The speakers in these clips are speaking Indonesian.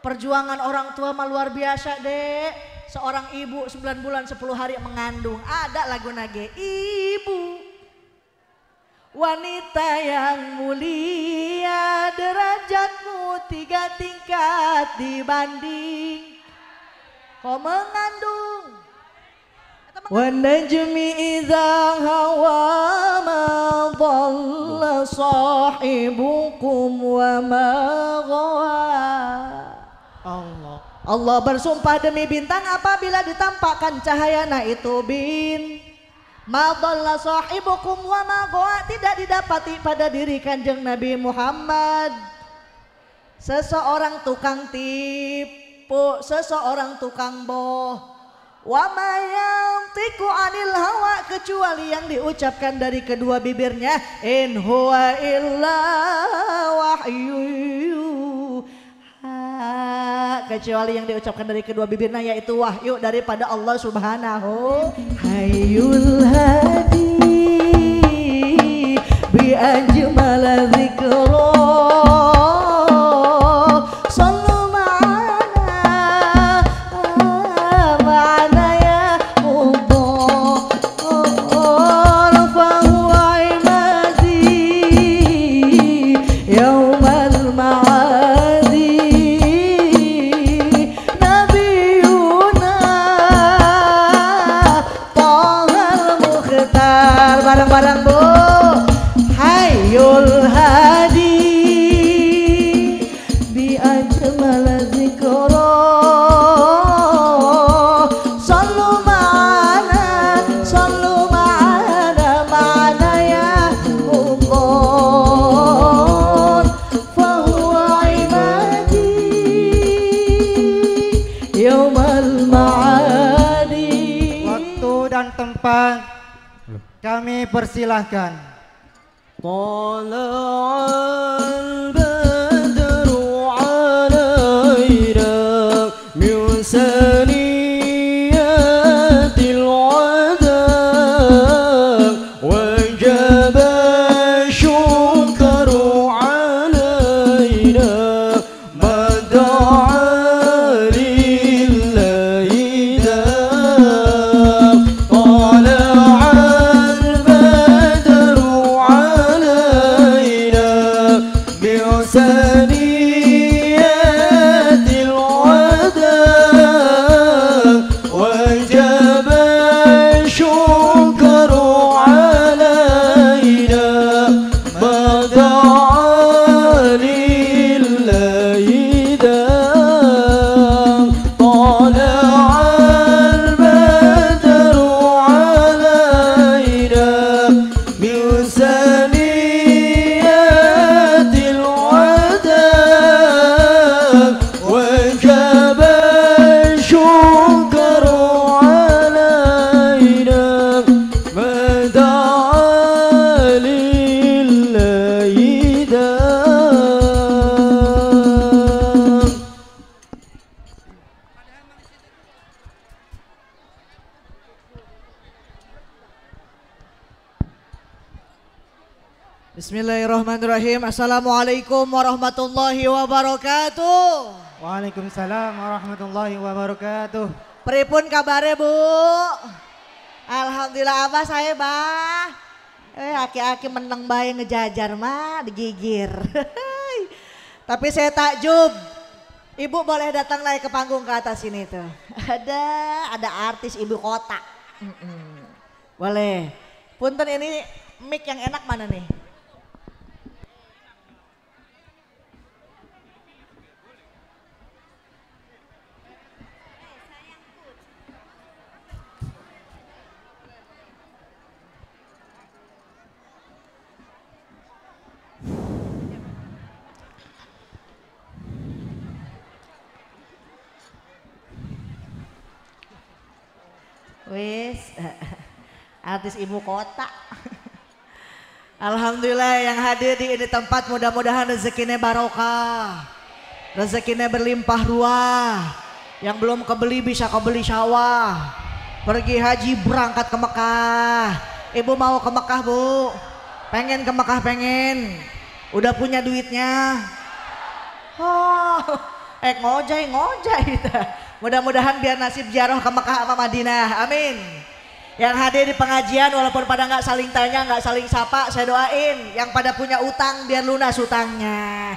Perjuangan orang tua mah luar biasa dek. Seorang ibu 9 bulan 10 hari mengandung. Ada lagu nage. Ibu. Wanita yang mulia derajatmu tiga tingkat dibanding. Kau mengandung. والنجم إذا hawa ما sahibukum wa وما Allah bersumpah demi bintang apabila ditampakkan cahaya nah itu bin Madalla sahibukum wa magoa tidak didapati pada diri kanjeng Nabi Muhammad Seseorang tukang tipu, seseorang tukang boh Wa tiku anil hawa kecuali yang diucapkan dari kedua bibirnya In huwa illa wahyu kecuali yang diucapkan dari kedua bibirnya yaitu wahyu daripada Allah Subhanahu Hayyul Hadi bi ajmal dzikrah dipersilahkan. Mohon Bismillahirrahmanirrahim. Assalamualaikum warahmatullahi wabarakatuh. Waalaikumsalam warahmatullahi wabarakatuh. Pripun kabare Bu? Alhamdulillah apa saya bah? Eh aki-aki meneng bayang ngejajar mah digigir. Tapi saya takjub. Ibu boleh datang naik ke panggung ke atas sini tuh. Ada ada artis ibu kota. Boleh. Punten ini mic yang enak mana nih? Wis. Artis ibu kota. Alhamdulillah yang hadir di ini tempat mudah-mudahan rezekinya barokah. Rezekinya berlimpah ruah. Yang belum kebeli bisa kebeli sawah. Pergi haji berangkat ke Mekah. Ibu mau ke Mekah bu? Pengen ke Mekah pengen. Udah punya duitnya. Oh, eh ngojai ngojai. Mudah-mudahan biar nasib jaroh ke Mekah sama Madinah. Amin. Yang hadir di pengajian walaupun pada nggak saling tanya, nggak saling sapa, saya doain. Yang pada punya utang biar lunas utangnya.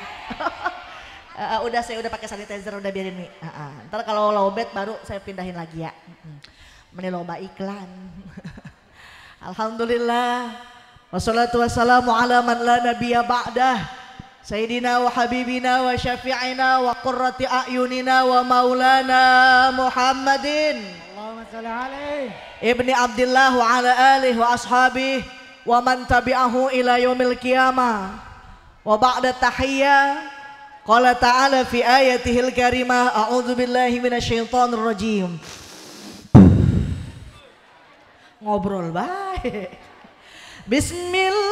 uh, udah saya udah pakai sanitizer udah biarin nih. Uh, uh. Ntar kalau lobet baru saya pindahin lagi ya. Meniloba iklan. Alhamdulillah. Wassalatu wassalamu ala man la ba'dah. Sayyidina wa Habibina wa A'yunina wa Muhammadin Allahumma salli alaih Ibni Abdillah wa ala wa ashabih wa man tabi'ahu ila wa ba'da tahiyya ta'ala fi ayatihil karimah A'udhu billahi minasyaitanir Ngobrol baik Bismillahirrahmanirrahim.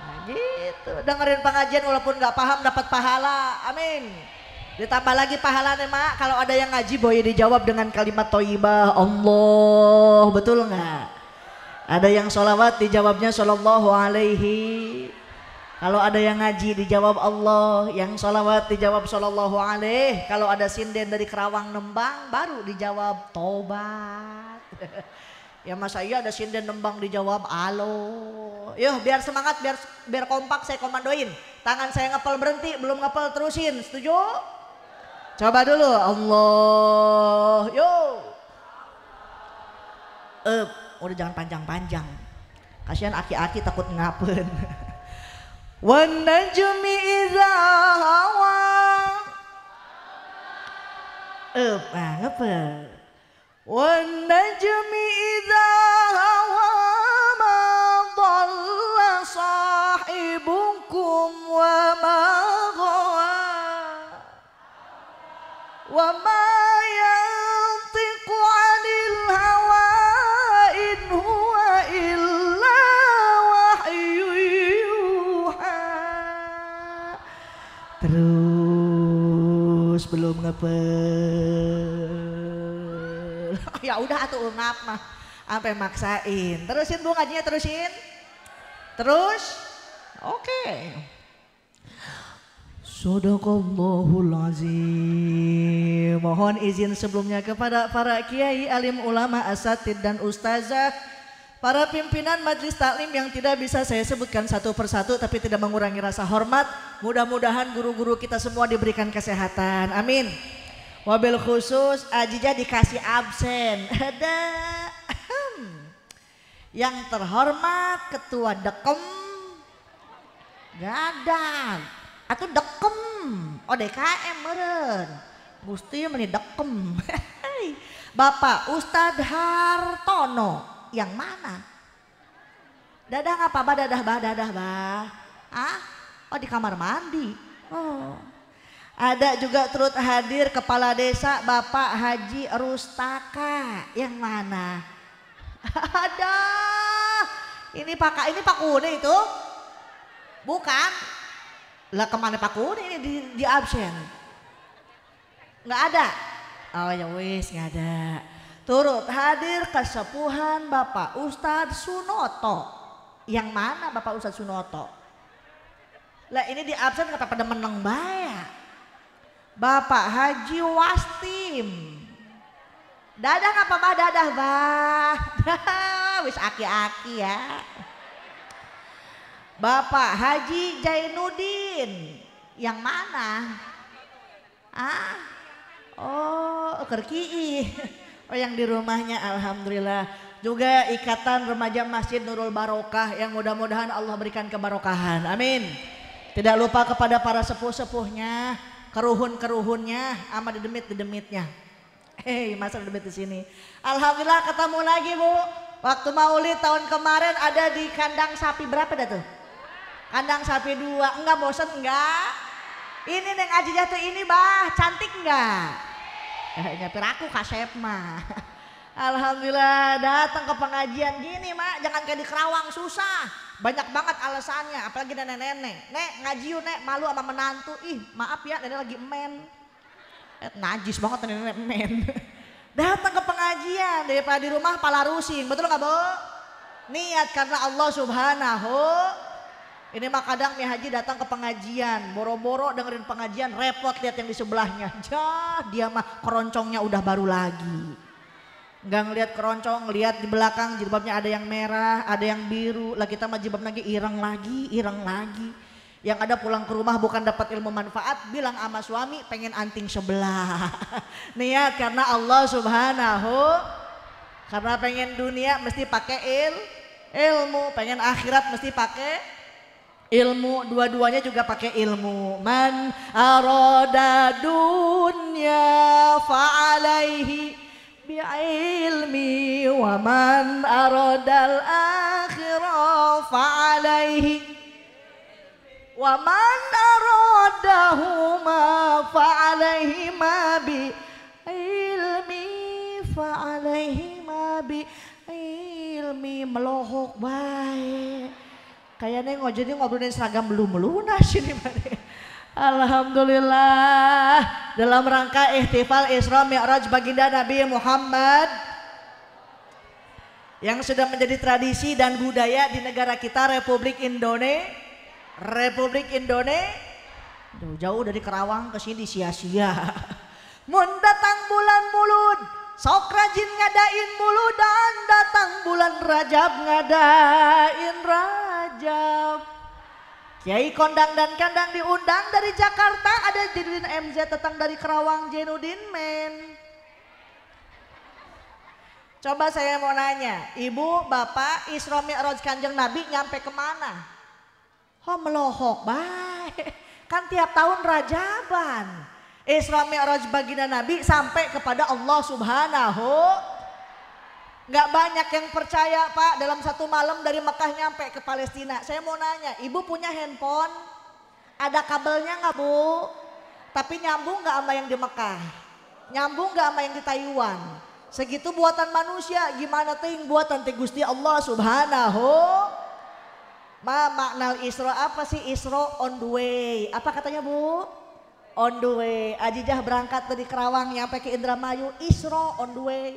Nah, gitu. Dengerin pengajian walaupun nggak paham dapat pahala. Amin. Ditambah lagi pahalanya mak, kalau ada yang ngaji boleh dijawab dengan kalimat toibah Allah, betul nggak? Ada yang sholawat dijawabnya sholallahu alaihi kalau ada yang ngaji dijawab Allah, yang sholawat dijawab sallallahu alaih. Kalau ada sinden dari Kerawang nembang baru dijawab tobat. ya masa iya ada sinden nembang dijawab alo. Yuk biar semangat, biar biar kompak saya komandoin. Tangan saya ngepel berhenti, belum ngepel terusin. Setuju? Coba dulu Allah. Yo. Eh, udah jangan panjang-panjang. Kasihan aki-aki takut ngapun. wan iza hawa Apa, ah, apa? Wan najmi Ngebel, ya udah atuh ungap mah. Sampai maksain. Terusin Bu ngajinya terusin. Terus. Oke. Okay. azim. Mohon izin sebelumnya kepada para kiai, alim, ulama, asatid dan ustazah Para pimpinan Majlis taklim yang tidak bisa saya sebutkan satu persatu tapi tidak mengurangi rasa hormat, mudah-mudahan guru-guru kita semua diberikan kesehatan. Amin. Wabil khusus Ajija dikasih absen. Ada yang terhormat ketua dekem gadang atau dekem ODKM meren Gusti meni dekem Bapak Ustadz Hartono yang mana? Dadah apa bah, dadah bah, dadah bah. Ah? Oh di kamar mandi. Oh. Ada juga turut hadir kepala desa Bapak Haji Rustaka. Yang mana? Ada. Ini Pak ini Pak Kune itu? Bukan. Lah kemana Pak Kune ini di, di absen? Enggak ada. Oh ya wis enggak ada. Turut hadir kesepuhan Bapak Ustadz Sunoto. Yang mana Bapak Ustadz Sunoto? Lah ini di absen kata pada meneng banyak. Bapak Haji Wastim. Dadah apa bah dadah bah. Wis aki-aki ya. Bapak Haji Jainuddin. Yang mana? Ah. Oh, kerkii. Oh yang di rumahnya alhamdulillah. Juga ikatan remaja Masjid Nurul Barokah yang mudah-mudahan Allah berikan kebarokahan. Amin. Tidak lupa kepada para sepuh-sepuhnya, keruhun-keruhunnya, Amat dedemit-dedemitnya. Hei, masa dedemit di sini. Alhamdulillah ketemu lagi Bu. Waktu Maulid tahun kemarin ada di kandang sapi berapa dah tuh? Kandang sapi dua, enggak bosen enggak? Ini Neng Ajijah tuh ini bah, cantik enggak? nyetir aku kasep mah. Alhamdulillah datang ke pengajian gini mak jangan kayak di Kerawang susah banyak banget alasannya apalagi nenek-nenek nek ngaji yuk nek malu sama menantu ih maaf ya nenek lagi men eh, najis banget nenek men datang ke pengajian daripada di rumah pala rusing betul nggak bu niat karena Allah subhanahu ini mah kadang Mia Haji datang ke pengajian, boro-boro dengerin pengajian, repot lihat yang di sebelahnya. Jah, dia mah keroncongnya udah baru lagi. Enggak ngelihat keroncong, ngelihat di belakang jilbabnya ada yang merah, ada yang biru. Lah kita mah jilbab lagi ireng lagi, ireng lagi. Yang ada pulang ke rumah bukan dapat ilmu manfaat, bilang sama suami pengen anting sebelah. Niat karena Allah Subhanahu karena pengen dunia mesti pakai il, ilmu, pengen akhirat mesti pakai ilmu dua-duanya juga pakai ilmu man aroda dunya fa'alaihi bi ilmi wa man arodal akhirah fa'alaihi wa man huma fa'alaihi ma ilmi fa'alaihi ma ilmi melohok baik Kayaknya jadi ngobrolin seragam belum lunas ini mana. Alhamdulillah dalam rangka ihtifal Isra Mi'raj baginda Nabi Muhammad yang sudah menjadi tradisi dan budaya di negara kita Republik Indonesia Republik Indonesia jauh-jauh dari Kerawang ke sini sia-sia. mendatang bulan mulud Sok rajin ngadain dan datang bulan Rajab ngadain Rajab. Kiai kondang dan kandang diundang dari Jakarta ada Jenudin MZ tetang dari Kerawang Jenudin men. Coba saya mau nanya, ibu, bapak, Isra Mi'raj kanjeng Nabi nyampe kemana? Oh melohok, baik. Kan tiap tahun Rajaban. Isra eh, Mi'raj baginda Nabi sampai kepada Allah Subhanahu Gak banyak yang percaya Pak dalam satu malam dari Mekah nyampe ke Palestina. Saya mau nanya, Ibu punya handphone? Ada kabelnya nggak Bu? Tapi nyambung nggak sama yang di Mekah? Nyambung nggak sama yang di Taiwan? Segitu buatan manusia, gimana ting buatan ting Gusti Allah Subhanahu Ma makna Isra apa sih Isra on the way? Apa katanya Bu? on the way. Ajijah berangkat dari Kerawang nyampe ke Indramayu, Isro on the way.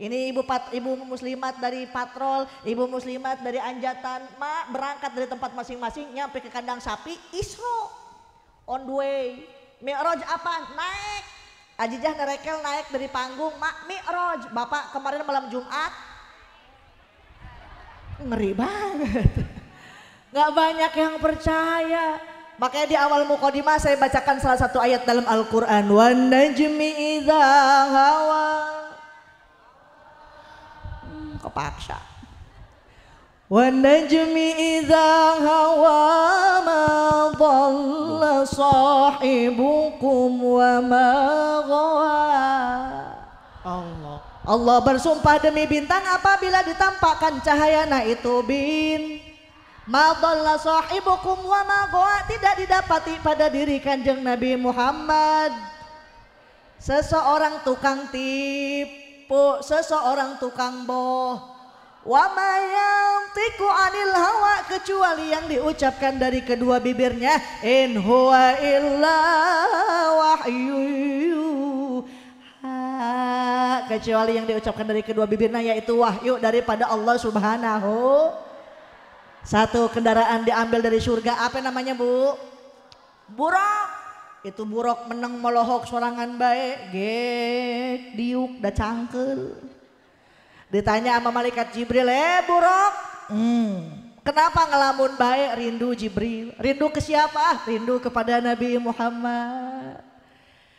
Ini ibu pat, ibu muslimat dari patrol, ibu muslimat dari anjatan, mak berangkat dari tempat masing-masing nyampe ke kandang sapi, Isro on the way. Mi'raj apa? Naik. Ajijah ngerekel naik dari panggung, mak Mi'raj. Bapak kemarin malam Jumat ngeri banget. Gak banyak yang percaya. Makanya di awal mukodima saya bacakan salah satu ayat dalam Al-Quran. Wan najmi idha hawa. Hmm, kepaksa. Wan najmi idha hawa ma dhalla sahibukum wa ma ghawa. Allah. Allah bersumpah demi bintang apabila ditampakkan cahayana itu bintang Madalla sahibukum wa magoa tidak didapati pada diri kanjeng Nabi Muhammad. Seseorang tukang tipu, seseorang tukang boh. Wa tiku anil hawa kecuali yang diucapkan dari kedua bibirnya. In huwa illa wahyu kecuali yang diucapkan dari kedua bibirnya yaitu wahyu daripada Allah subhanahu satu kendaraan diambil dari surga, apa namanya Bu? burok Itu burok meneng melohok sorangan baik, gek diuk da cangkel. Ditanya sama malaikat Jibril, eh burok hmm, kenapa ngelamun baik rindu Jibril? Rindu ke siapa? Rindu kepada Nabi Muhammad.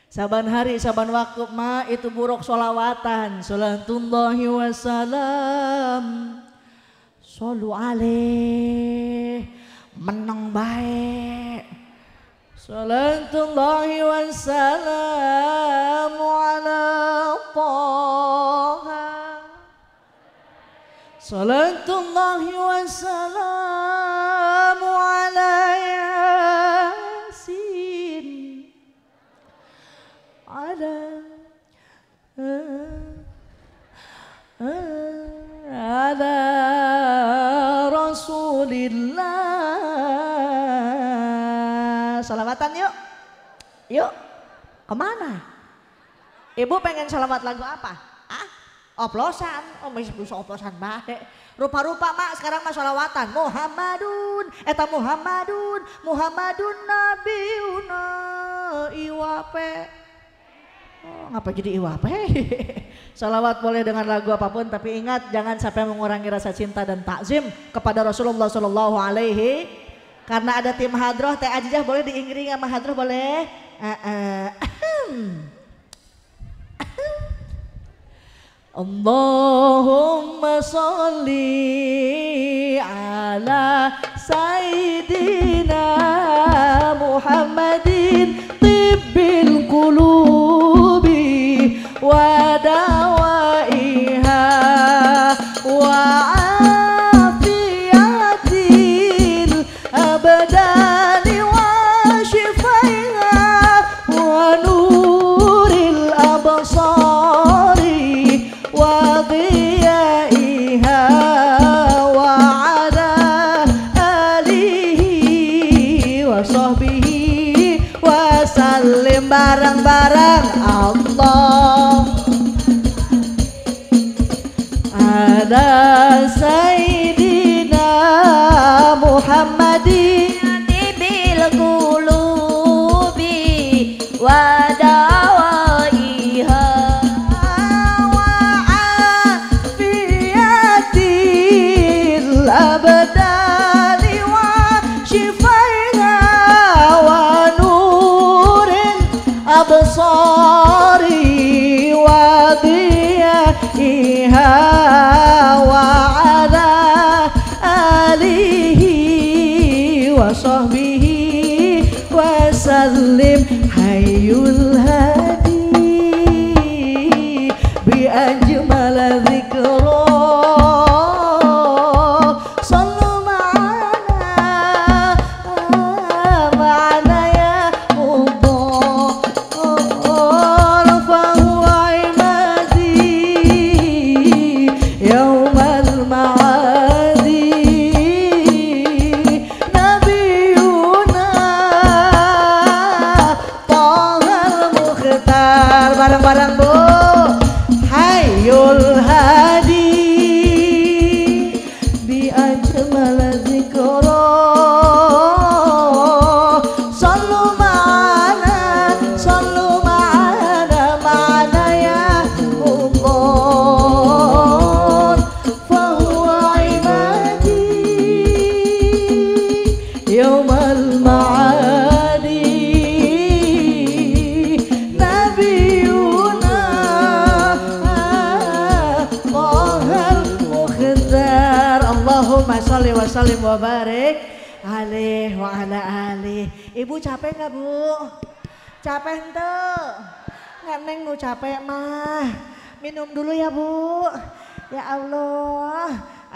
Saban hari, saban waktu, ma itu buruk solawatan. Salatullahi wassalam. Solu ale menang baik Salatullahi salamu ala Taha Salatullahi salamu alaihi على Rasulillah. Salawatan yuk. Yuk. Kemana? Ibu pengen salawat lagu apa? Ah, oplosan. Oh, masih bisa oplosan baik. Rupa-rupa mak sekarang mas salawatan. Muhammadun, eta Muhammadun, Muhammadun Nabiuna iwape. Oh, ngapa jadi iwap? Salawat boleh dengan lagu apapun, tapi ingat jangan sampai mengurangi rasa cinta dan takzim kepada Rasulullah Shallallahu Alaihi. Karena ada tim hadroh, teh ajijah boleh diingkiri sama hadroh boleh. Eh, eh. Allahumma salli ala Sayyidina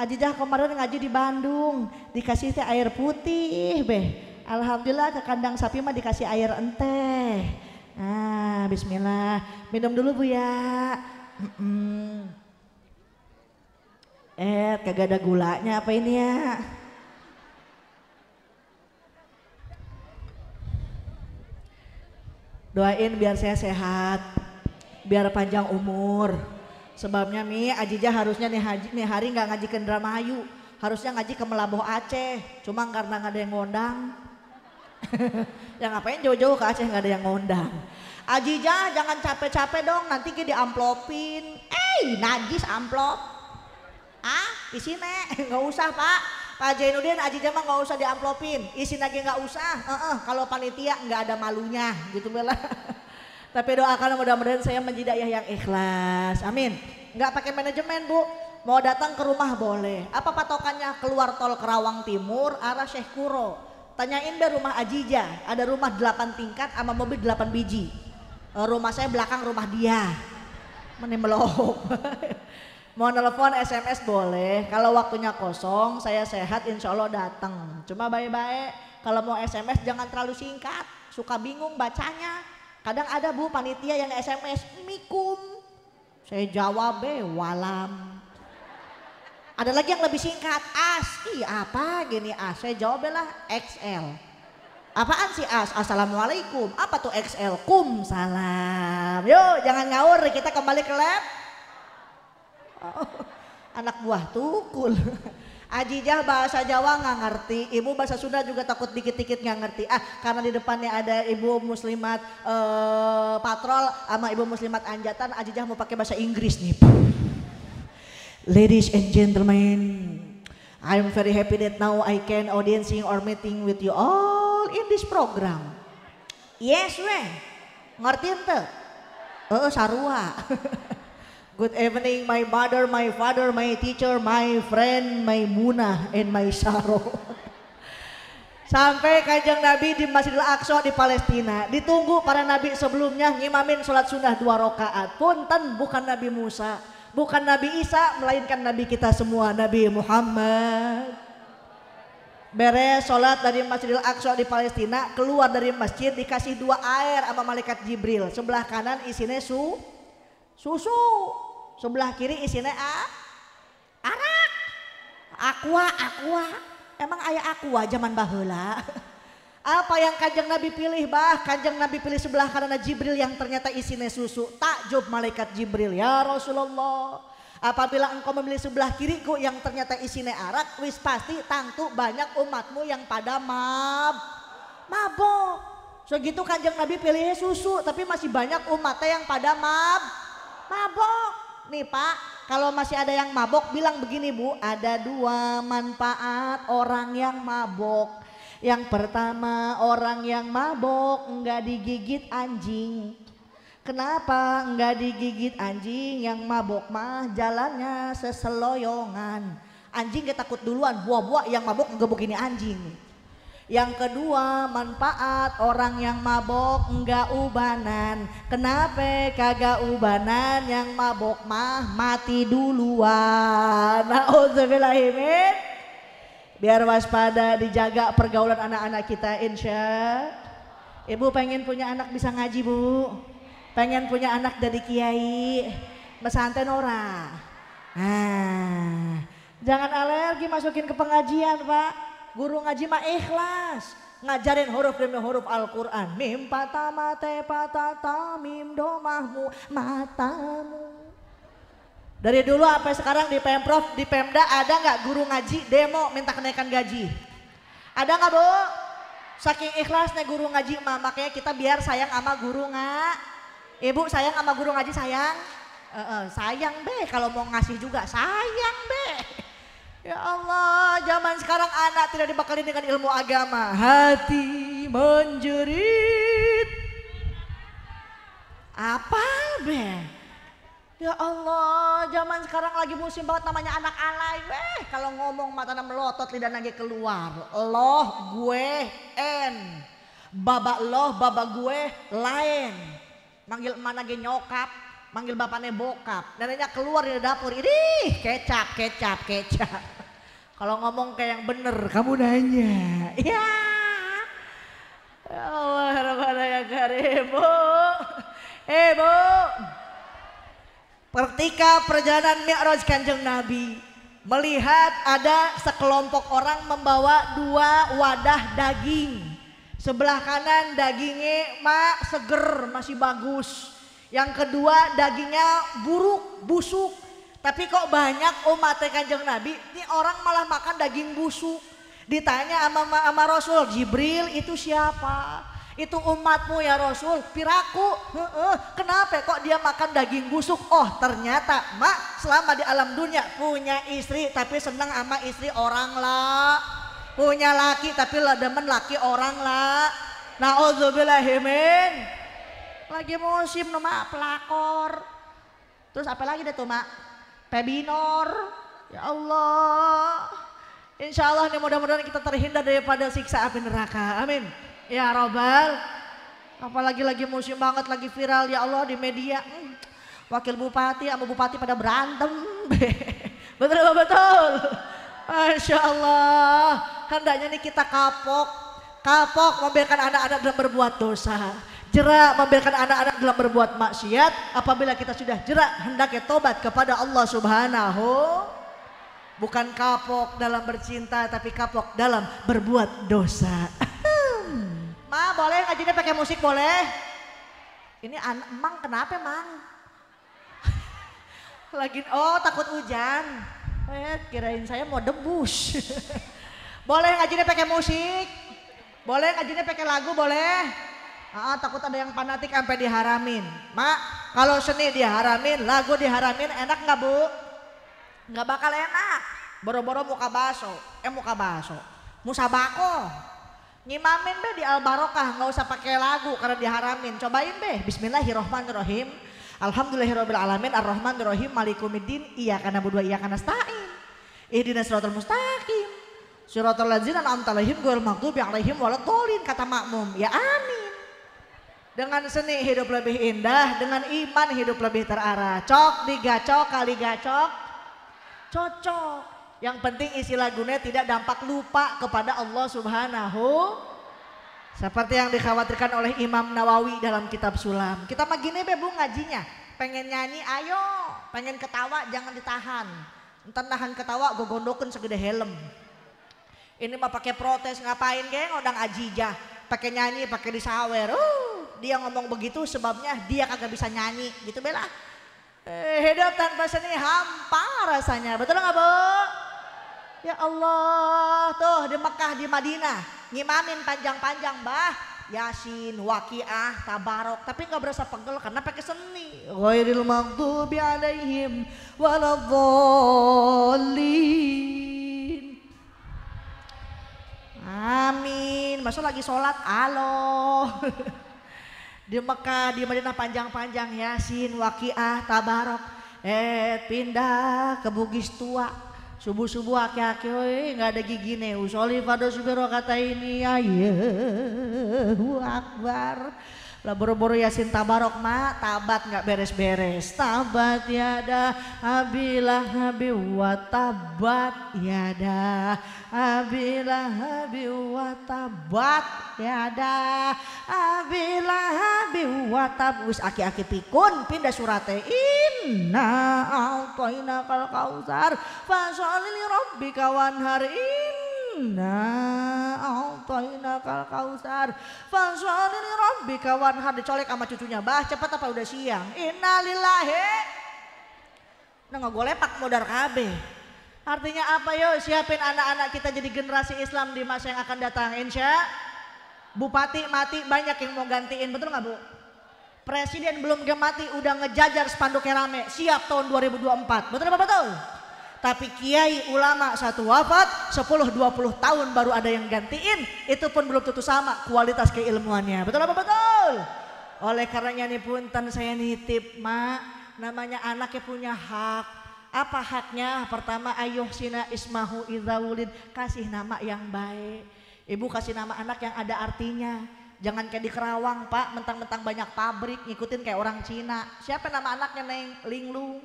Ajidah kemarin ngaji di Bandung, dikasih teh air putih beh. Alhamdulillah ke kandang sapi mah dikasih air enteh. Ah, bismillah. Minum dulu Bu ya. Mm -mm. Eh, kagak ada gulanya apa ini ya? Doain biar saya sehat, biar panjang umur. Sebabnya Mi, Ajijah harusnya nih haji, nih hari nggak ngaji ke drama Hayu. Harusnya ngaji ke Melaboh Aceh. Cuma karena nggak ada yang ngondang. yang ngapain jauh-jauh ke Aceh nggak ada yang ngondang. Ajijah jangan capek-capek dong, nanti dia diamplopin. Eh, najis amplop. Ah, isi nek, nggak usah pak. Pak Jainuddin, Ajijah mah nggak usah diamplopin. Isi lagi nggak usah. Uh -uh, kalau panitia nggak ada malunya, gitu bela. Tapi doakan mudah-mudahan saya menjadi ayah yang ikhlas. Amin. Enggak pakai manajemen, Bu. Mau datang ke rumah boleh. Apa patokannya? Keluar tol Kerawang Timur arah Syekh Kuro. Tanyain deh rumah Ajija, ada rumah 8 tingkat sama mobil 8 biji. Eh, rumah saya belakang rumah dia. Mana melohok. Mau nelfon SMS boleh, kalau waktunya kosong saya sehat insya Allah datang. Cuma baik-baik, kalau mau SMS jangan terlalu singkat, suka bingung bacanya. Kadang ada bu panitia yang SMS, mikum. Saya jawab walam. Ada lagi yang lebih singkat, as. Ih apa gini as, saya jawab lah XL. Apaan sih as? Assalamualaikum. Apa tuh XL? Kum salam. Yuk jangan ngawur, kita kembali ke lab. Oh, anak buah tukul. Ajijah bahasa Jawa nggak ngerti, ibu bahasa Sunda juga takut dikit-dikit nggak ngerti. Ah, karena di depannya ada ibu muslimat uh, patrol sama ibu muslimat anjatan, Ajijah mau pakai bahasa Inggris nih. Ladies and gentlemen, I'm very happy that now I can audiencing or meeting with you all in this program. Yes, we. Ngerti ente? Eh, uh, sarua. Good evening, my mother, my father, my teacher, my friend, my Muna and my Saro. Sampai kajang Nabi di Masjidil Aqsa di Palestina, ditunggu para nabi sebelumnya ngimamin sholat sunnah dua rokaat. Punten bukan Nabi Musa, bukan Nabi Isa, melainkan Nabi kita semua, Nabi Muhammad. Beres sholat dari Masjidil Aqsa di Palestina, keluar dari masjid dikasih dua air sama malaikat Jibril. Sebelah kanan isinya su, susu, Sebelah kiri isinya A. Arak. Aqua, aqua. Emang ayah aqua zaman bahula Apa yang kanjeng Nabi pilih bah? Kanjeng Nabi pilih sebelah kanan Jibril yang ternyata isinya susu. Takjub malaikat Jibril. Ya Rasulullah. Apabila engkau memilih sebelah kiriku yang ternyata isinya arak, wis pasti tangtu banyak umatmu yang pada mab mabok. Segitu so, kanjeng Nabi pilih susu, tapi masih banyak umatnya yang pada mab mabok. Nih Pak, kalau masih ada yang mabok bilang begini Bu, ada dua manfaat orang yang mabok. Yang pertama orang yang mabok nggak digigit anjing. Kenapa nggak digigit anjing yang mabok mah jalannya seseloyongan. Anjing gak takut duluan, buah-buah yang mabok ngegebuk ini anjing. Yang kedua manfaat orang yang mabok enggak ubanan Kenapa kagak ubanan yang mabok mah mati duluan Biar waspada dijaga pergaulan anak-anak kita insya Ibu pengen punya anak bisa ngaji bu Pengen punya anak dari kiai Mesantren ora Nah, jangan alergi masukin ke pengajian pak Guru ngaji mah ikhlas. Ngajarin huruf demi huruf Al-Quran. Mim patama te patata mim domahmu matamu. Dari dulu sampai sekarang di Pemprov, di Pemda ada nggak guru ngaji demo minta kenaikan gaji? Ada nggak bu? Saking ikhlasnya guru ngaji mah makanya kita biar sayang sama guru nggak? Ibu sayang sama guru ngaji sayang? E -e, sayang be kalau mau ngasih juga sayang be. Ya Allah, zaman sekarang anak tidak dibekali dengan ilmu agama. Hati menjerit. Apa be? Ya Allah, zaman sekarang lagi musim banget namanya anak alay. Eh, kalau ngomong matanya melotot, lidah lagi keluar. Loh, gue, en. Baba loh, baba gue, lain. Manggil mana lagi nyokap, manggil bapaknya bokap. Neneknya keluar dari dapur, ini kecap, kecap, kecap. Kalau ngomong kayak yang bener, kamu nanya. Ya. Ya Allah, ya Rabbana ya bu. Eh bu. Pertika perjalanan Mi'raj Kanjeng Nabi melihat ada sekelompok orang membawa dua wadah daging. Sebelah kanan dagingnya mak seger masih bagus yang kedua dagingnya buruk, busuk. Tapi kok banyak umatnya oh, kanjeng Nabi, ini orang malah makan daging busuk. Ditanya sama, sama Rasul, Jibril itu siapa? Itu umatmu ya Rasul, piraku. He -he. Kenapa kok dia makan daging busuk? Oh ternyata mak selama di alam dunia punya istri tapi senang sama istri orang lah. Punya laki tapi demen laki orang lah. Na'udzubillahimin lagi musim no pelakor. Terus apa lagi deh tuh mak? Pebinor. Ya Allah. Insya Allah nih mudah-mudahan kita terhindar daripada siksa api neraka. Amin. Ya Robbal. Apalagi lagi musim banget lagi viral ya Allah di media. Hmm. Wakil bupati sama bupati pada berantem. betul betul. Masya Allah. Hendaknya nih kita kapok. Kapok membiarkan anak-anak berbuat dosa jerak membiarkan anak-anak dalam berbuat maksiat. Apabila kita sudah jerak hendaknya tobat kepada Allah subhanahu. Bukan kapok dalam bercinta, tapi kapok dalam berbuat dosa. Ma, boleh ngajinya pakai musik boleh? Ini emang kenapa emang? lagi oh takut hujan eh kirain saya mau debus boleh ngajinya pakai musik boleh ngajinya pakai lagu boleh Ah, takut ada yang fanatik sampai diharamin. Mak, kalau seni diharamin, lagu diharamin, enak nggak bu? Nggak bakal enak. Boro-boro muka baso, eh muka baso, musabako. Nyimamin be di al barokah nggak usah pakai lagu karena diharamin. Cobain be, Bismillahirrohmanirrohim. Alhamdulillahirobbilalamin, Ar-Rahmanirrahim, Malikumiddin, iya karena berdua, iya karena stain. Ihdina suratul mustaqim. Suratul ladzina gue alaihim yang maghdubi alaihim waladdallin kata makmum. Ya amin. Dengan seni hidup lebih indah, dengan iman hidup lebih terarah. Cok, digacok, kali gacok, cocok. Yang penting isi lagunya tidak dampak lupa kepada Allah subhanahu seperti yang dikhawatirkan oleh Imam Nawawi dalam kitab sulam. Kita mah gini be bu ngajinya, pengen nyanyi ayo, pengen ketawa jangan ditahan. Entar nahan ketawa gue gondokin segede helm. Ini mah pakai protes ngapain geng odang ajijah, pakai nyanyi, pakai disawer. Uh dia ngomong begitu sebabnya dia kagak bisa nyanyi gitu Bella. Eh, hidup tanpa seni hampa rasanya, betul nggak Bu? Ya Allah, tuh di Mekah di Madinah ngimamin panjang-panjang bah Yasin, Waqiah, Tabarok, tapi nggak berasa pegel karena pakai seni. Ghairil maghdubi alaihim waladhdallin. Amin. Masa lagi sholat, aloh. Di Mekah, di Madinah panjang-panjang Yasin, Wakiah, Tabarok. Eh pindah ke Bugis tua. Subuh-subuh aki-aki we nggak ada gigi nih. Usoli pada subiro kata ini ayo akbar. Lah buru-buru Yasin Tabarok mak tabat nggak beres-beres. Tabat ya dah abilah habi wa tabat ya dah abilah habi wa tabat ya dah abilah habi wa tab aki-aki pikun pindah surate inna al kal kausar fasolili robbi kawan hari ini inna a'tainakal kausar fasholli li kawan wanhar dicolek sama cucunya bah cepat apa udah siang inna lillahi nah, gak golepak lepak modar kabe artinya apa yo siapin anak-anak kita jadi generasi Islam di masa yang akan datang insya bupati mati banyak yang mau gantiin betul nggak bu Presiden belum gemati, udah ngejajar spanduknya rame siap tahun 2024 betul apa betul tapi kiai ulama satu wafat 10-20 tahun baru ada yang gantiin itu pun belum tentu sama kualitas keilmuannya betul apa betul oleh karenanya nih punten saya nitip mak namanya anaknya punya hak apa haknya pertama ayuh sina ismahu idawulid kasih nama yang baik ibu kasih nama anak yang ada artinya jangan kayak di Kerawang pak mentang-mentang banyak pabrik ngikutin kayak orang Cina siapa nama anaknya neng linglung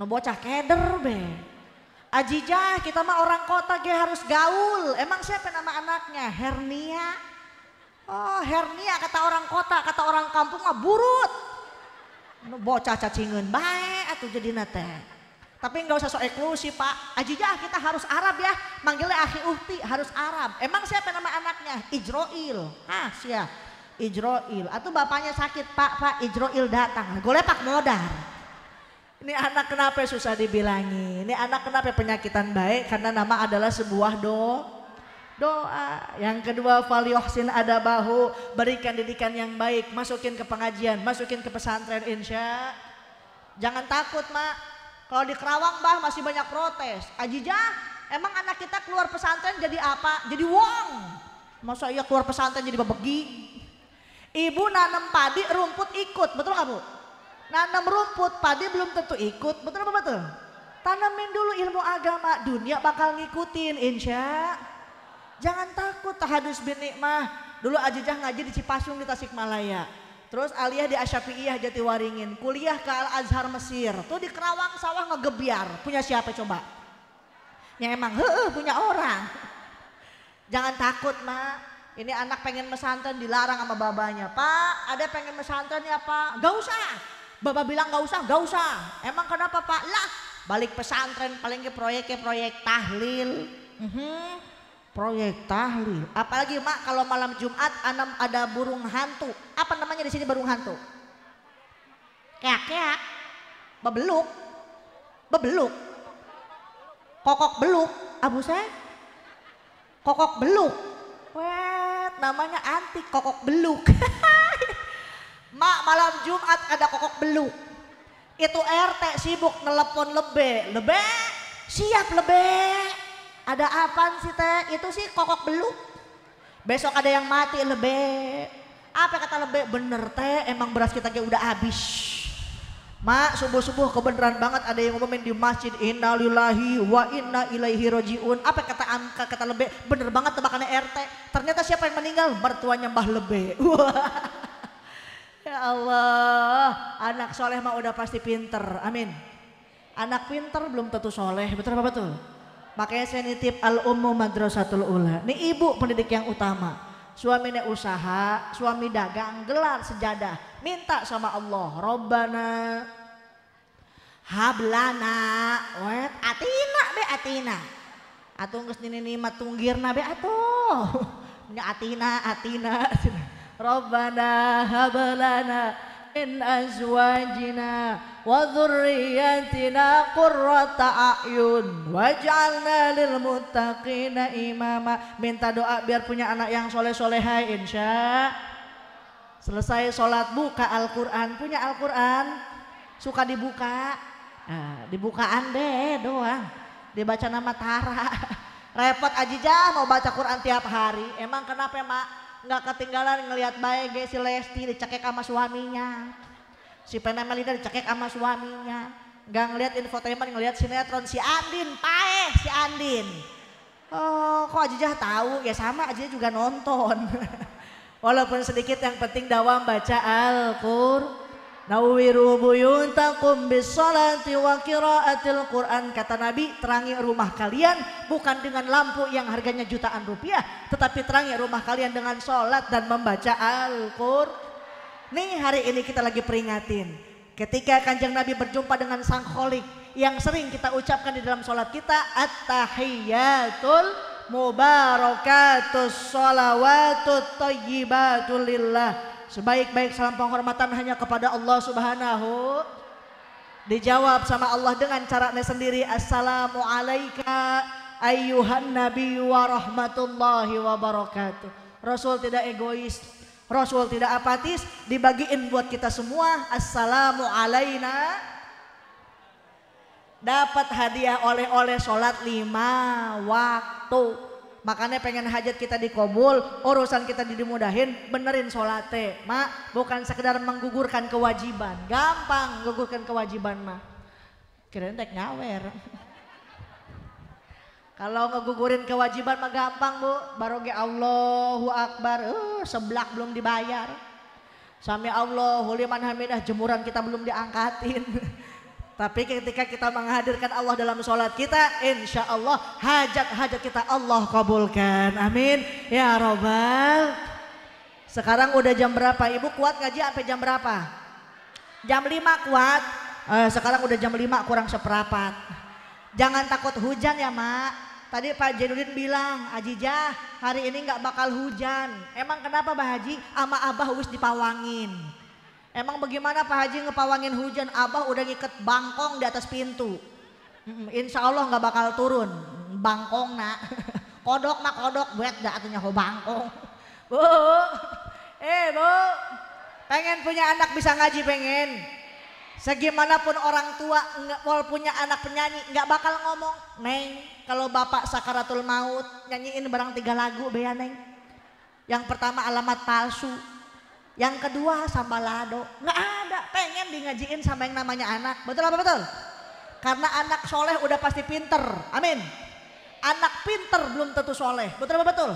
No bocah keder be. Ajijah kita mah orang kota ge harus gaul. Emang siapa nama anaknya? Hernia. Oh hernia kata orang kota, kata orang kampung mah burut. No bocah cacingan baik atau jadi nate. Tapi nggak usah sok eksklusif pak. Ajijah kita harus Arab ya. Manggilnya Ahi Uhti harus Arab. Emang siapa nama anaknya? Ijroil. Ah siapa? Ijroil. Atau bapaknya sakit pak, pak Ijroil datang. Golepak modar. Ini anak kenapa susah dibilangi? Ini anak kenapa penyakitan baik? Karena nama adalah sebuah do doa. Yang kedua valiohsin ada bahu berikan didikan yang baik, masukin ke pengajian, masukin ke pesantren insya. Jangan takut mak. Kalau di Kerawang bah masih banyak protes. Ajijah, emang anak kita keluar pesantren jadi apa? Jadi wong. Masa iya keluar pesantren jadi babegi? Ibu nanam padi, rumput ikut, betul nggak bu? nanam rumput, padi belum tentu ikut, betul apa betul? Tanamin dulu ilmu agama, dunia bakal ngikutin insya. Jangan takut tahadus bin nikmah. Dulu Ajijah ngaji di Cipasung di Tasikmalaya. Terus Aliyah di Asyafi'iyah Jatiwaringin, kuliah ke Al-Azhar Mesir. Tuh di Kerawang sawah ngegebiar, punya siapa coba? Ya emang -he, punya orang. Jangan takut ma. ini anak pengen mesantren dilarang sama babanya. Pak, ada pengen mesantren ya pak? Gak usah, Bapak bilang gak usah, gak usah. Emang kenapa Pak? Lah balik pesantren paling ke proyeknya proyek tahlil. Mm Proyek tahlil. Apalagi Mak kalau malam Jumat anam ada burung hantu. Apa namanya di sini burung hantu? Keak-keak. Bebeluk. Bebeluk. Kokok beluk. Abu saya? Kokok beluk. Wet, namanya anti kokok beluk. Mak malam Jumat ada kokok beluk. Itu RT sibuk nelpon lebe. Lebe? Siap lebe. Ada apaan sih teh? Itu sih kokok beluk. Besok ada yang mati lebe. Apa kata lebe? Bener teh emang beras kita udah habis. Mak subuh-subuh kebenaran banget ada yang ngomongin di masjid innalillahi wa inna ilaihi rojiun. Apa kata angka kata lebe? Bener banget tebakannya RT. Ternyata siapa yang meninggal? Mertuanya Mbah Lebe. Ya Allah, anak soleh mah udah pasti pinter, amin. Anak pinter belum tentu soleh, betul apa betul? Makanya saya nitip al ummu madrasatul ula. Ini ibu pendidik yang utama. Suaminya usaha, suami dagang, gelar sejadah. Minta sama Allah, Rabbana hablana wet atina be atina. Atung kesini nih matunggirna be atuh. Atina, atina, atina. Rabbana hablana min azwajina wa dhurriyyatina qurrata a'yun waj'alna lil muttaqina imama minta doa biar punya anak yang soleh-soleha insya selesai sholat buka Al-Quran punya Al-Quran suka dibuka nah, dibukaan deh doang dibaca nama Tara repot Ajijah mau baca Quran tiap hari emang kenapa mak nggak ketinggalan ngelihat baik ge si Lesti dicekek sama suaminya. Si Pena Melinda dicekek sama suaminya. Nggak ngelihat infotainment ngelihat sinetron si Andin, paeh si Andin. Oh, kok Ajijah tahu? Ya sama aja juga nonton. Walaupun sedikit yang penting dawam baca Al-Qur'an. Nawiru bis bisolati wa kiraatil Quran kata Nabi terangi rumah kalian bukan dengan lampu yang harganya jutaan rupiah tetapi terangi rumah kalian dengan sholat dan membaca Al-Qur'an. Nih hari ini kita lagi peringatin ketika Kanjeng Nabi berjumpa dengan sang kholik yang sering kita ucapkan di dalam sholat kita at tahiyyatul mubarakatus sholawatut tayyibatulillah. lillah Sebaik-baik salam penghormatan hanya kepada Allah Subhanahu. Dijawab sama Allah dengan caranya sendiri. Assalamualaikum Ayuhan nabi wa rahmatullahi wa Rasul tidak egois. Rasul tidak apatis. Dibagiin buat kita semua. Assalamu alaina. Dapat hadiah oleh-oleh sholat lima waktu. Makanya pengen hajat kita dikobul, urusan kita dimudahin, benerin sholat mak. Bukan sekedar menggugurkan kewajiban, gampang menggugurkan kewajiban mak, Kirain tek nyawer. Kalau ngegugurin kewajiban mah gampang bu, baru ge Allahu Akbar, uh, seblak belum dibayar. Sami Allahu liman hamidah, jemuran kita belum diangkatin. Tapi ketika kita menghadirkan Allah dalam sholat kita, insya Allah hajat-hajat kita Allah kabulkan. Amin. Ya Robbal. Sekarang udah jam berapa? Ibu kuat ngaji sampai jam berapa? Jam 5 kuat. Eh, sekarang udah jam 5 kurang seperapat. Jangan takut hujan ya mak. Tadi Pak Jenudin bilang, Ajijah hari ini nggak bakal hujan. Emang kenapa Pak Haji? Ama Abah wis dipawangin. Emang bagaimana Pak Haji ngepawangin hujan? Abah udah ngikat bangkong di atas pintu. Insya Allah nggak bakal turun. Bangkong nak. Kodok nak kodok buat gak atunya ho bangkong. Bu, eh bu, pengen punya anak bisa ngaji pengen. Segimanapun orang tua mau punya anak penyanyi nggak bakal ngomong neng kalau bapak sakaratul maut nyanyiin barang tiga lagu be ya, neng. Yang pertama alamat palsu, yang kedua sama Lado. Nggak ada, pengen di ngajiin sama yang namanya anak. Betul apa betul? Karena anak soleh udah pasti pinter. Amin. Anak pinter belum tentu soleh. Betul apa betul?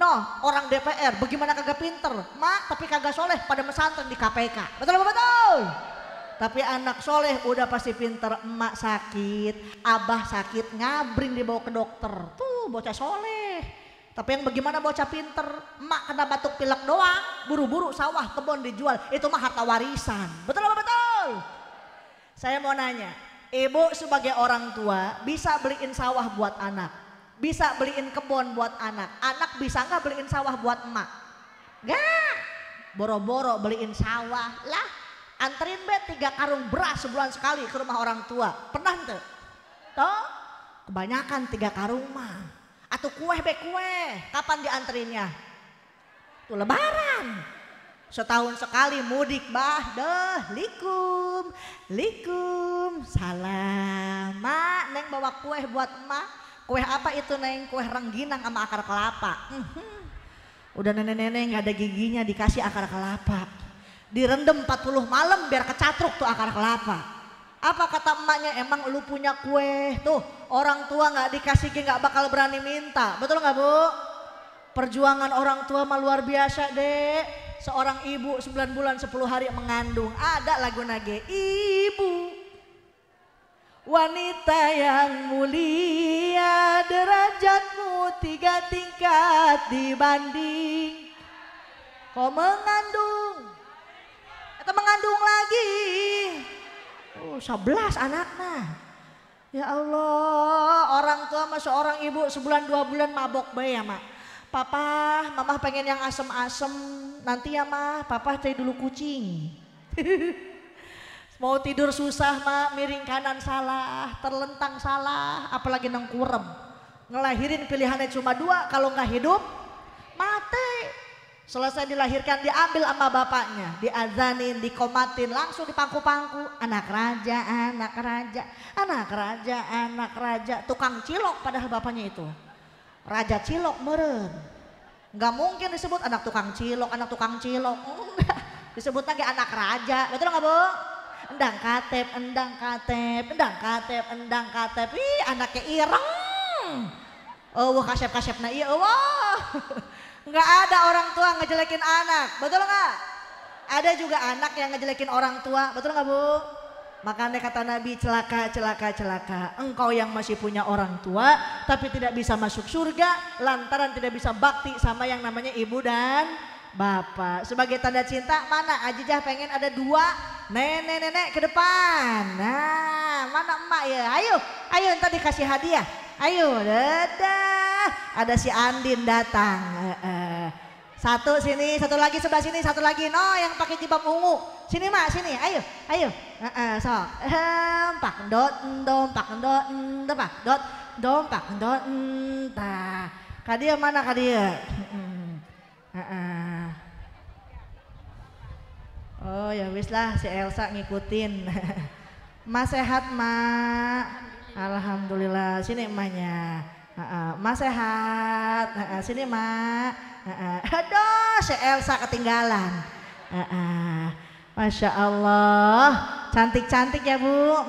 No, orang DPR bagaimana kagak pinter? Mak tapi kagak soleh pada mesantren di KPK. Betul apa betul? Tapi anak soleh udah pasti pinter. Emak sakit, abah sakit, ngabring dibawa ke dokter. Tuh bocah soleh. Tapi yang bagaimana bocah pinter, emak kena batuk pilek doang, buru-buru sawah kebun dijual, itu mah harta warisan. Betul apa betul? Saya mau nanya, ibu sebagai orang tua bisa beliin sawah buat anak, bisa beliin kebun buat anak, anak bisa nggak beliin sawah buat emak? Gak, boro-boro beliin sawah lah, anterin be tiga karung beras sebulan sekali ke rumah orang tua, pernah tuh? Toh, kebanyakan tiga karung mah atau kue be kue, kapan diantrinya? Tuh lebaran. Setahun sekali mudik bah, deh, likum, likum, salam. Mak, neng bawa kue buat emak. Kue apa itu neng? Kue rengginang sama akar kelapa. Mhm. Udah nenek-nenek nggak ada giginya dikasih akar kelapa. Direndam 40 malam biar kecatruk tuh akar kelapa. Apa kata emaknya emang lu punya kue tuh orang tua nggak dikasih nggak bakal berani minta betul nggak bu? Perjuangan orang tua mah luar biasa dek. Seorang ibu 9 bulan 10 hari mengandung ada lagu nage ibu Wanita yang mulia derajatmu tiga tingkat dibanding kau mengandung atau mengandung lagi Oh, sebelas anaknya. Ya Allah, orang tua sama seorang ibu sebulan dua bulan mabok bayi ya, Mak. Papa, mama pengen yang asem-asem. Nanti ya, mak, papa cari dulu kucing. Mau tidur susah, Mak, miring kanan salah, terlentang salah, apalagi nengkurem. Ngelahirin pilihannya cuma dua, kalau nggak hidup Selesai dilahirkan diambil sama bapaknya, diazanin, dikomatin, langsung dipangku-pangku. Anak raja, anak raja, anak raja, anak raja. Tukang cilok padahal bapaknya itu. Raja cilok meren. Gak mungkin disebut anak tukang cilok, anak tukang cilok. Enggak. Disebut lagi anak raja. Betul nggak bu? Endang katep, endang katep, endang katep, endang katep. Ih anaknya ireng. Oh kasep kasep na iya, wah. Nggak ada orang tua ngejelekin anak, betul nggak? Ada juga anak yang ngejelekin orang tua, betul nggak bu? Makanya kata Nabi celaka, celaka, celaka. Engkau yang masih punya orang tua tapi tidak bisa masuk surga lantaran tidak bisa bakti sama yang namanya ibu dan bapak. Sebagai tanda cinta mana Ajijah pengen ada dua nenek-nenek ke depan. Nah mana emak ya? Ayo, ayo entah dikasih hadiah. Ayo, dadah. Ada si Andin datang. Satu sini, satu lagi sebelah sini, satu lagi. No, yang pakai jilbab ungu. Sini mak, sini. Ayo, ayo. sok so. Pak dot, dom, pak dot, pak dot, dom, pak dot, ta. Kadia mana kadia? Oh ya wis lah si Elsa ngikutin. Mas sehat mak. Alhamdulillah. Sini emaknya. Mas sehat. Sini mak. Aduh, si Elsa ketinggalan. Masya Allah. Cantik-cantik ya bu.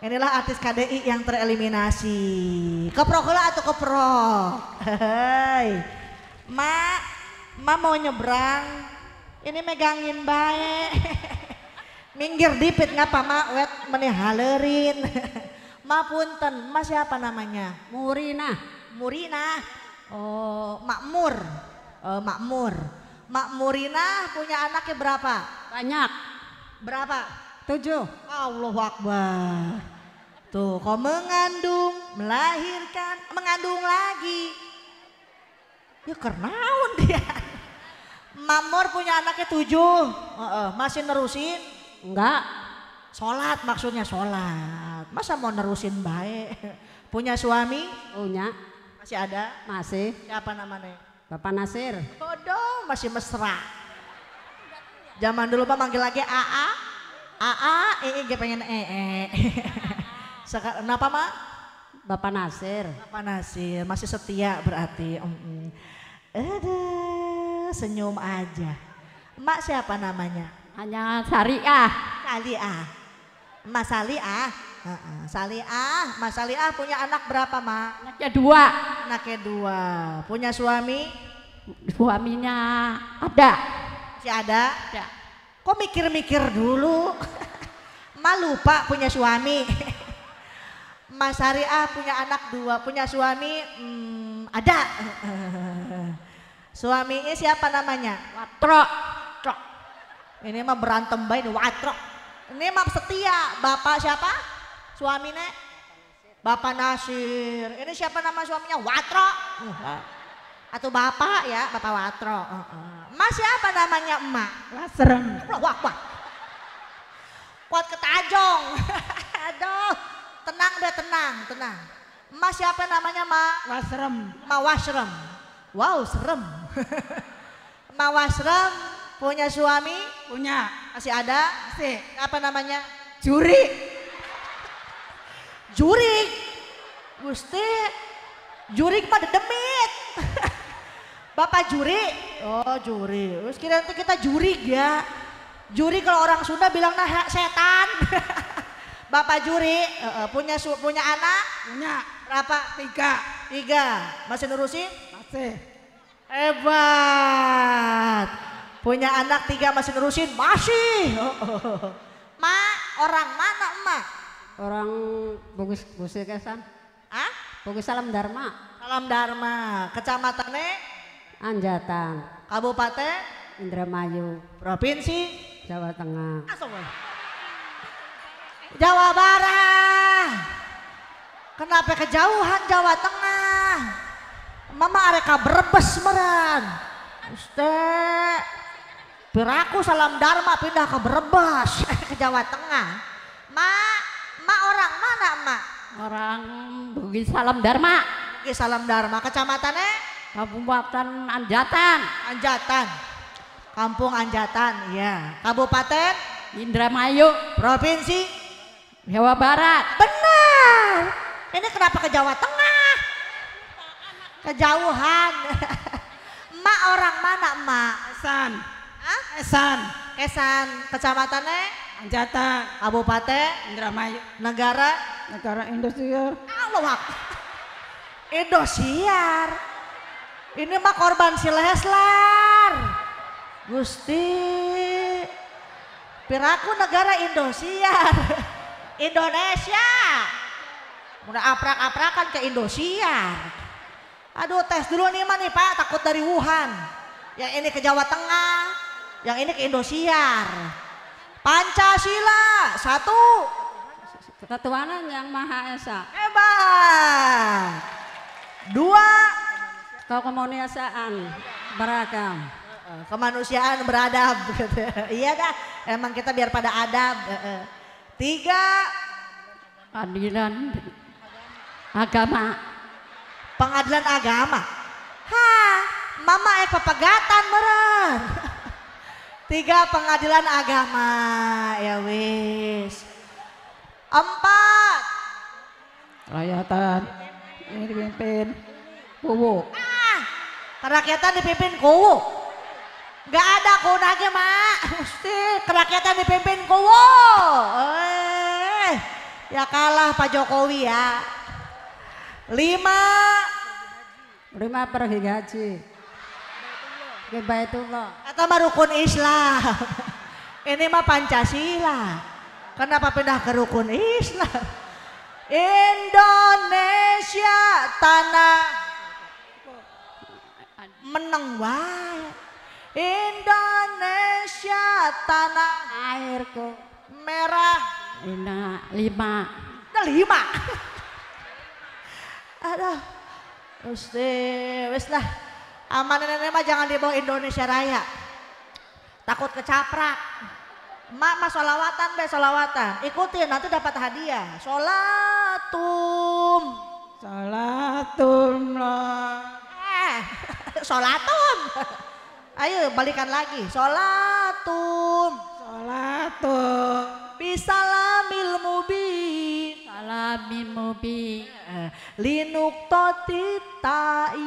Inilah artis KDI yang tereliminasi. Keprok lah atau keprok? Hei. Mak, mak mau nyebrang. Ini megangin baik. Minggir dipit ngapa mak wet menihalerin. Mapunten, Mas siapa namanya? Murina. Murina. Oh, Makmur. Oh, Makmur. Makmurina punya anaknya berapa? Banyak. Berapa? Tujuh. Allah Akbar. Tuh, kau mengandung, melahirkan, mengandung lagi. Ya kernaun dia. Makmur punya anaknya tujuh. Uh, uh, masih nerusin? Enggak. Sholat maksudnya sholat. Masa mau nerusin baik? Punya suami? Punya. Masih ada? Masih. Siapa namanya? Bapak Nasir. Bodoh, masih mesra. Zaman dulu Pak manggil lagi AA. AA, EE, gak pengen EE. Sekarang, kenapa Mak? Bapak Nasir. Bapak Nasir, masih setia berarti. Mm senyum aja. Mak siapa namanya? Hanya Sariah. Saliah. Mas Saliah. Saliah, Mas Saliah punya anak berapa, Ma? Anaknya dua. Anaknya dua. Punya suami? Suaminya ada. Si ada? Ada. Kok mikir-mikir dulu? Malu lupa punya suami. Mas Saliah punya anak dua, punya suami? Hmm, ada. Suaminya siapa namanya? Watro. Watro. Ini mah berantem baik, Watro. Ini mah setia, bapak siapa? Suaminya Bapak Nasir. Ini siapa nama suaminya? Watro. Atau Bapak ya, Bapak Watro. Mas siapa namanya emak? laserem Wah, wah. Kuat ketajong. Aduh, tenang deh, tenang, tenang. Mas siapa namanya, Ma? laserem Ma Wasrem. Wow, serem. Ma Wasrem punya suami? Punya. Masih ada? Masih. Apa namanya? Juri jurik Gusti jurik pada demit Bapak juri oh juri terus kira nanti kita juri ya juri kalau orang Sunda bilang nah setan Bapak juri uh, punya su, punya anak punya berapa tiga tiga masih nurusin masih hebat punya anak tiga masih nurusin masih oh, oh, oh. ma orang mana emak orang Bugis Bugis Kesan. Ya, ah? Bugis Salam Dharma. Salam Dharma. Kecamatannya? Anjatan. Kabupaten? Indramayu. Provinsi? Jawa Tengah. Ah, Jawa Barat. Kenapa kejauhan Jawa Tengah? Mama areka berbes meran Ustaz. Piraku salam dharma pindah ke Brebes ke Jawa Tengah. Mak, Mak orang mana Mak? Orang Bugis Salam Dharma. Bugis Salam Dharma, kecamatannya? Kabupaten Anjatan. Anjatan. Kampung Anjatan, iya. Kabupaten? Indramayu. Provinsi? Jawa Barat. Benar. Ini kenapa ke Jawa Tengah? Kejauhan. Mak orang mana, Mak? Kesan. Hah? Esan. Esan, kecamatannya? Anjata. Kabupaten. Indramayu. Negara. Negara Indosiar. Allah Indosiar. Ini mah korban si Leslar. Gusti. Piraku negara Indosiar. Indonesia. Udah aprak-aprakan ke Indosiar. Aduh tes dulu nih mah nih Pak takut dari Wuhan. Yang ini ke Jawa Tengah. Yang ini ke Indosiar. Pancasila satu ketuhanan yang maha esa hebat dua kau kemanusiaan beragam kemanusiaan beradab iya kan? emang kita biar pada adab tiga keadilan agama pengadilan agama ha mama eh kepegatan meren Tiga pengadilan agama. Ya wis. Empat. Rakyatan. Ini dipimpin. Kuwu. Ah, kerakyatan dipimpin kuwu. Gak ada kunanya mak. Mesti kerakyatan dipimpin kuwu. Eh, ya kalah Pak Jokowi ya. Lima. Lima pergi gaji. Ya, Baitullah. Atau mah rukun Islam. Ini mah Pancasila. Kenapa pindah ke rukun Islam? Indonesia tanah menang wae. Indonesia tanah airku merah. Ina, lima. lima. ada Gusti, wis lah. Aman nenek mah jangan dibawa Indonesia Raya. Takut kecaprak. Mak mah solawatan be solawatan. Ikutin nanti dapat hadiah. Solatum. Solatum lah. Eh, solatum. Ayo balikan lagi. Solatum. Solatum. Bisalamil mubin. Salamil mubin linukto titain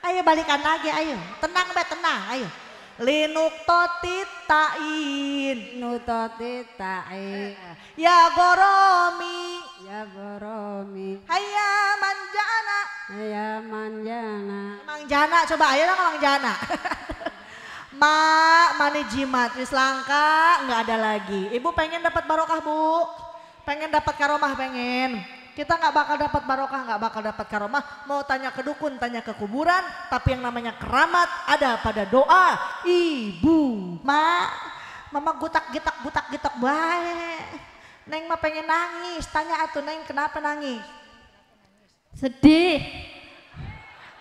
ayo balikan lagi ayo tenang be tenang ayo linukto titain nukto titain ya goromi ya goromi haya manjana haya manjana Mangjana, coba ayo Mangjana. Mak, mani jimat, wis langka, nggak ada lagi. Ibu pengen dapat barokah bu, pengen dapat karomah pengen. Kita nggak bakal dapat barokah, nggak bakal dapat karomah. Mau tanya ke dukun, tanya ke kuburan, tapi yang namanya keramat ada pada doa ibu. Mak, mama gutak getak gutak getak baik. Neng mah pengen nangis, tanya atuh Neng kenapa nangis? Sedih.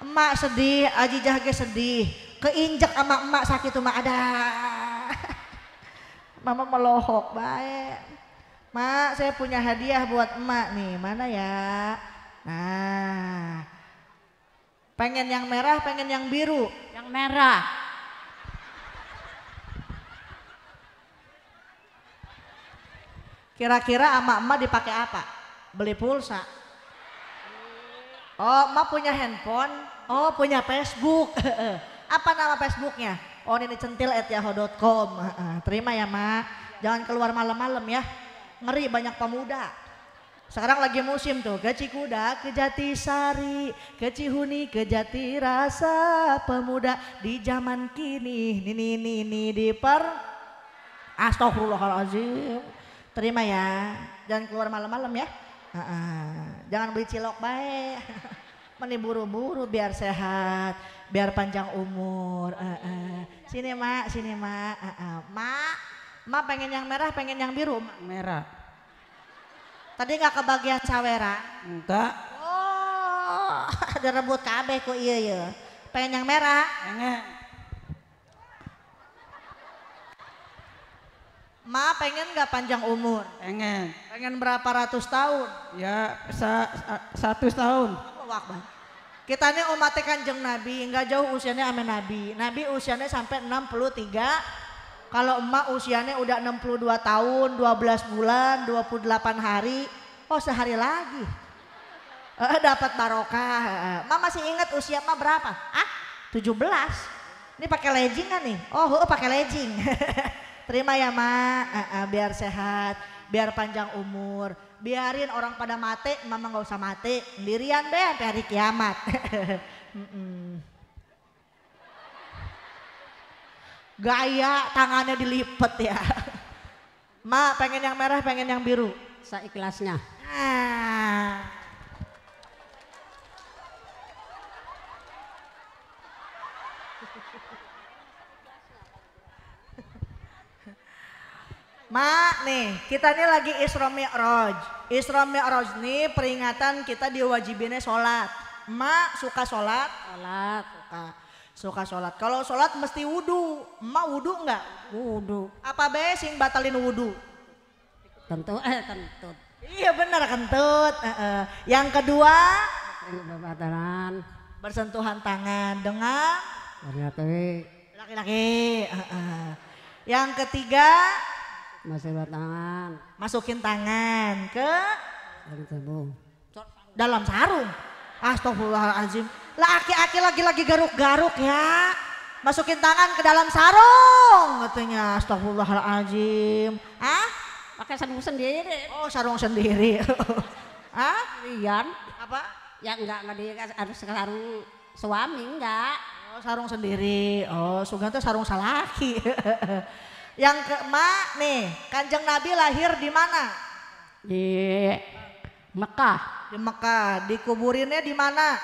Emak sedih, Aji Jahge sedih keinjak sama emak sakit tuh mak ada mama melohok baik mak saya punya hadiah buat emak nih mana ya nah pengen yang merah pengen yang biru yang merah kira-kira sama emak dipakai apa beli pulsa oh emak punya handphone oh punya Facebook Apa nama Facebooknya? Oh ini centil at yahoo.com. Terima ya mak, Jangan keluar malam-malam ya. Ngeri banyak pemuda. Sekarang lagi musim tuh, gaji kuda ke Jatisari, sari, ke Cihuni ke jati rasa pemuda di zaman kini, nini nini di per Astagfirullahaladzim. Terima ya, jangan keluar malam-malam ya. Jangan beli cilok baik. meni buru-buru biar sehat, biar panjang umur. Uh, uh. Sini mak, sini mak, uh, uh. mak, mak pengen yang merah, pengen yang biru. Ma. Merah. Tadi nggak kebagian cawera Enggak. Oh, ada rebut kabeh kok iya ya. Pengen yang merah? Enggak. Ma pengen nggak panjang umur? Pengen. Pengen berapa ratus tahun? Ya, sa, sa satu tahun. Allahu Akbar. Kita ini umatnya kanjeng Nabi, nggak jauh usianya sama Nabi. Nabi usianya sampai 63, kalau emak usianya udah 62 tahun, 12 bulan, 28 hari, oh sehari lagi. Eh, dapat barokah. Mama masih ingat usia emak berapa? Ah, 17. Ini pakai legging kan nih? Oh, oh pakai legging. Terima ya, Mak. Eh, eh, biar sehat, biar panjang umur biarin orang pada mati mama nggak usah mati sendirian deh sampai hari kiamat gaya tangannya dilipet ya ma pengen yang merah pengen yang biru ikhlasnya. ah. Mak nih, kita nih lagi Isra Mi'raj. Isra Mi'raj nih peringatan kita diwajibinnya sholat. Mak suka sholat? Sholat. Suka. Suka sholat. Kalau sholat mesti wudhu. Mak wudhu enggak? Wudhu. Apa be sing batalin wudhu? Tentu, eh tentu. Iya benar kentut. Uh, uh. Yang kedua? Batalan. Bersentuhan tangan dengan? Laki-laki. Laki-laki. Uh, uh. Yang ketiga? Masukin tangan. Masukin tangan ke sarung Dalam sarung. Astagfirullahalazim. Lah aki-aki lagi-lagi garuk-garuk ya. Masukin tangan ke dalam sarung katanya. Astagfirullahalazim. Hah? Pakai sarung sendiri. Oh, sarung sendiri. Hah? Rian. Apa? Ya enggak enggak di harus sarung suami enggak. Oh, sarung sendiri. Oh, Sugeng tuh sarung salaki. Yang mak nih, Kanjeng Nabi lahir di mana? Di Mekah. Di Mekah. Dikuburinnya di mana?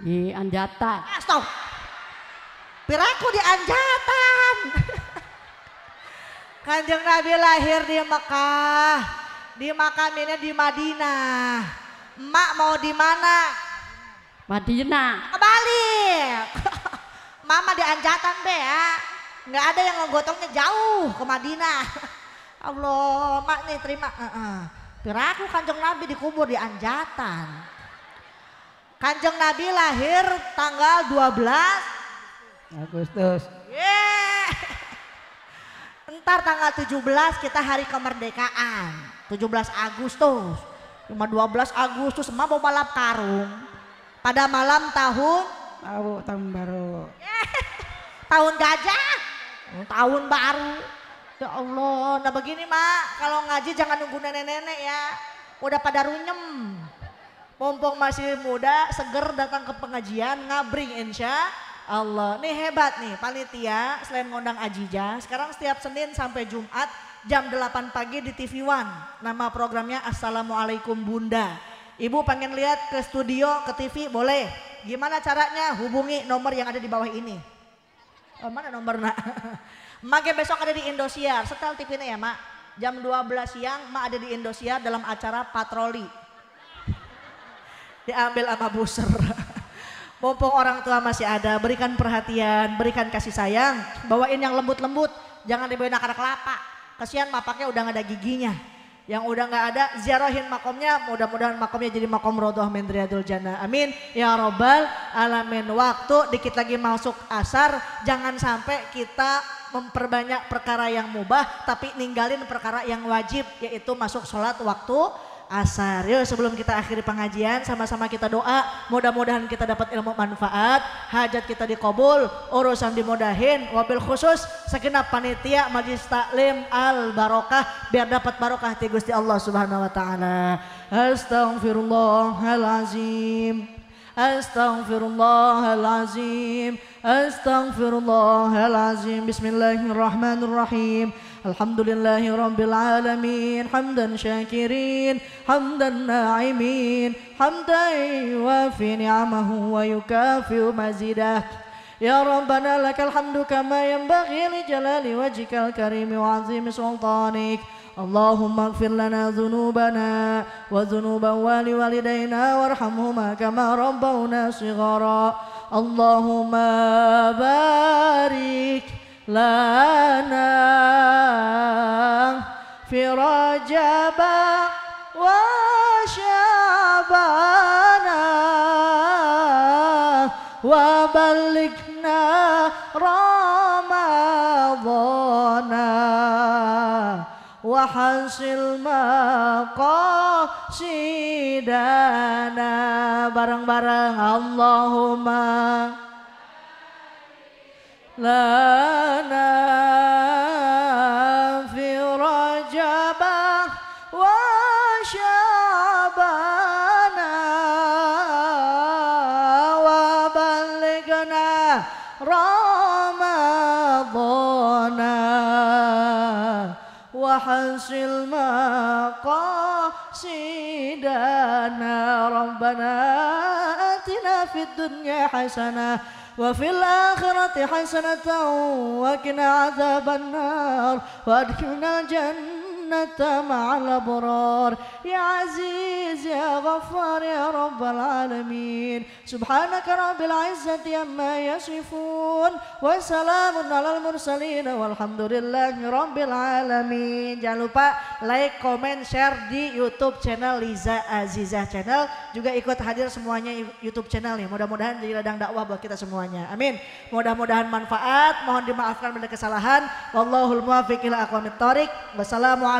Di Anjatan. Ah, stop. Piraku di Anjatan. Kanjeng Nabi lahir di Mekah. Di makamnya di Madinah. mak mau di mana? Madinah. Kebalik. Mama di Anjatan be ya nggak ada yang ngegotongnya jauh ke Madinah Allah mak nih terima uh -uh. piraku kanjeng Nabi dikubur di Anjatan kanjeng Nabi lahir tanggal 12 Agustus yeah. ntar tanggal 17 kita hari kemerdekaan 17 Agustus cuma 12 Agustus emak mau balap karung pada malam tahun tahun baru yeah. tahun gajah Tahun baru. Ya Allah, nah begini mak, kalau ngaji jangan nunggu nenek-nenek ya. Udah pada runyem. Mumpung masih muda, seger datang ke pengajian, ngabring insya Allah. Nih hebat nih, panitia selain ngundang Ajija, sekarang setiap Senin sampai Jumat jam 8 pagi di TV One. Nama programnya Assalamualaikum Bunda. Ibu pengen lihat ke studio, ke TV boleh. Gimana caranya? Hubungi nomor yang ada di bawah ini. Oh, mana nomornya? Mak besok ada di Indosiar, setel TV-nya ya mak. Jam 12 siang mak ada di Indosiar dalam acara patroli. Diambil sama buser. Mumpung orang tua masih ada, berikan perhatian, berikan kasih sayang. Bawain yang lembut-lembut, jangan dibawain anak-anak kelapa. Kasihan mapaknya udah gak ada giginya yang udah nggak ada ziarahin makomnya mudah-mudahan makomnya jadi makom rodoh mendriadul jannah amin ya robbal alamin waktu dikit lagi masuk asar jangan sampai kita memperbanyak perkara yang mubah tapi ninggalin perkara yang wajib yaitu masuk sholat waktu asar. Yuk sebelum kita akhiri pengajian sama-sama kita doa. Mudah-mudahan kita dapat ilmu manfaat. Hajat kita dikobol. Urusan dimudahin. Wabil khusus segenap panitia majlis taklim al barokah. Biar dapat barokah ti Gusti Allah subhanahu wa ta'ala. Astagfirullahalazim. Astagfirullahalazim. Astagfirullahalazim. Bismillahirrahmanirrahim. الحمد لله رب العالمين حمدا شاكرين حمدا ناعمين حمدا يوافي نعمه ويكافئ مزيده يا ربنا لك الحمد كما ينبغي لجلال وجهك الكريم وعظيم سلطانك اللهم اغفر لنا ذنوبنا وذنوب والدينا وارحمهما كما ربونا صغارا اللهم بارك lana fi rajaba wa syabana wa balikna ramadana wa hasil maqasidana bareng-bareng Allahumma لنا في رجب وشعبنا وبلغنا رمضانا وحسن مقاصدنا ربنا آتنا في الدنيا حسنه وفي الآخرة حسنة وقنا عذاب النار وأدخلنا الجنة الجنة مع الأبرار يا عزيز يا غفار يا رب العالمين سبحانك رب العزة عما يصفون وسلام على المرسلين والحمد لله رب العالمين jangan lupa like, comment, share di YouTube channel Liza Azizah channel juga ikut hadir semuanya YouTube channel nih. Mudah-mudahan jadi ladang dakwah buat kita semuanya. Amin. Mudah-mudahan manfaat. Mohon dimaafkan bila kesalahan. Wallahul muwaffiq ila aqwamit thoriq. Wassalamualaikum